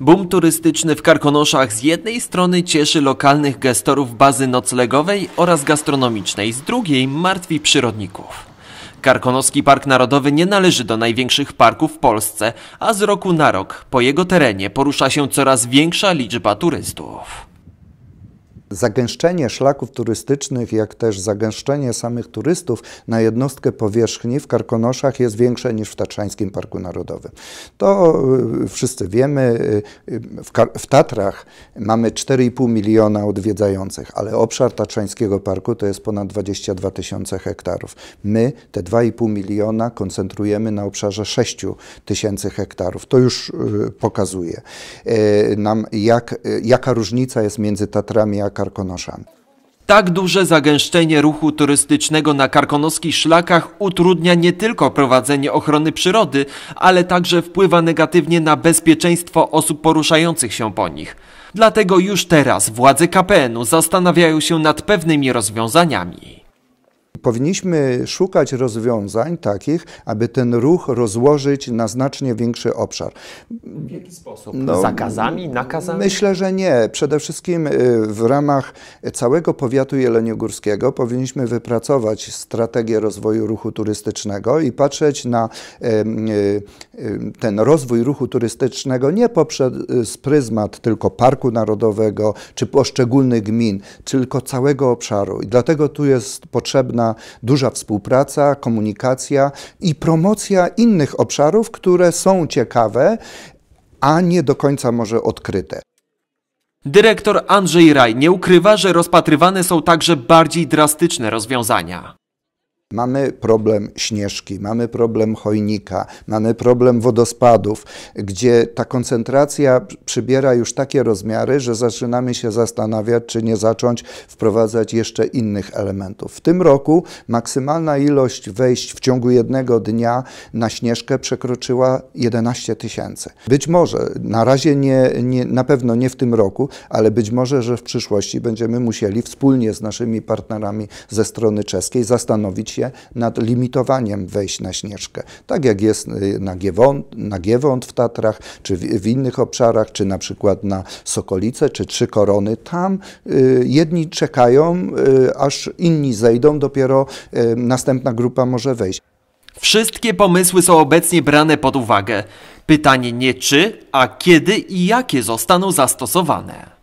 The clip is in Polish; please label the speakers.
Speaker 1: Boom turystyczny w Karkonoszach z jednej strony cieszy lokalnych gestorów bazy noclegowej oraz gastronomicznej, z drugiej martwi przyrodników. Karkonoski Park Narodowy nie należy do największych parków w Polsce, a z roku na rok po jego terenie porusza się coraz większa liczba turystów
Speaker 2: zagęszczenie szlaków turystycznych, jak też zagęszczenie samych turystów na jednostkę powierzchni w Karkonoszach jest większe niż w Tatrzańskim Parku Narodowym. To y, wszyscy wiemy, y, w, Tatrach mamy 4,5 miliona odwiedzających, ale obszar Tatrzańskiego Parku to jest ponad 22 tysiące hektarów. My te 2,5 miliona koncentrujemy na obszarze 6 tysięcy hektarów. To już y, pokazuje nam, jak, jaka różnica jest między Tatrami a Karkonoszami
Speaker 1: tak duże zagęszczenie ruchu turystycznego na karkonoskich szlakach utrudnia nie tylko prowadzenie ochrony przyrody, ale także wpływa negatywnie na bezpieczeństwo osób poruszających się po nich. Dlatego już teraz władze KPN-u zastanawiają się nad pewnymi rozwiązaniami.
Speaker 2: Powinniśmy szukać rozwiązań takich, aby ten ruch rozłożyć na znacznie większy obszar.
Speaker 1: W jaki sposób? No, Zakazami, nakazami? Myślę,
Speaker 2: że nie. Przede wszystkim y, w ramach całego powiatu jeleniogórskiego powinniśmy wypracować strategię rozwoju ruchu turystycznego i patrzeć na y, y, ten rozwój ruchu turystycznego nie poprzez pryzmat tylko Parku Narodowego czy poszczególnych gmin, tylko całego obszaru. I dlatego tu jest potrzebna duża współpraca, komunikacja i promocja innych obszarów, które są ciekawe, a nie do końca może odkryte.
Speaker 1: Dyrektor Andrzej Raj nie ukrywa, że rozpatrywane są także bardziej drastyczne rozwiązania.
Speaker 2: Mamy problem śnieżki, mamy problem chojnika, mamy problem wodospadów, gdzie ta koncentracja przybiera już takie rozmiary, że zaczynamy się zastanawiać, czy nie zacząć wprowadzać jeszcze innych elementów. W tym roku maksymalna ilość wejść w ciągu jednego dnia na śnieżkę przekroczyła 11 tysięcy. Być może, na razie nie, nie, na pewno nie w tym roku, ale być może, że w przyszłości będziemy musieli wspólnie z naszymi partnerami ze strony czeskiej zastanowić się, nad limitowaniem wejść na Śnieżkę. Tak jak jest y, na Giewont, na Giewont w Tatrach, czy w, w, innych obszarach, czy na przykład na Sokolice, czy Trzy Korony. Tam y, jedni czekają, y, aż inni zejdą, dopiero y, następna grupa może
Speaker 1: wejść. Wszystkie pomysły są obecnie brane pod uwagę. Pytanie nie czy, a kiedy i jakie zostaną zastosowane.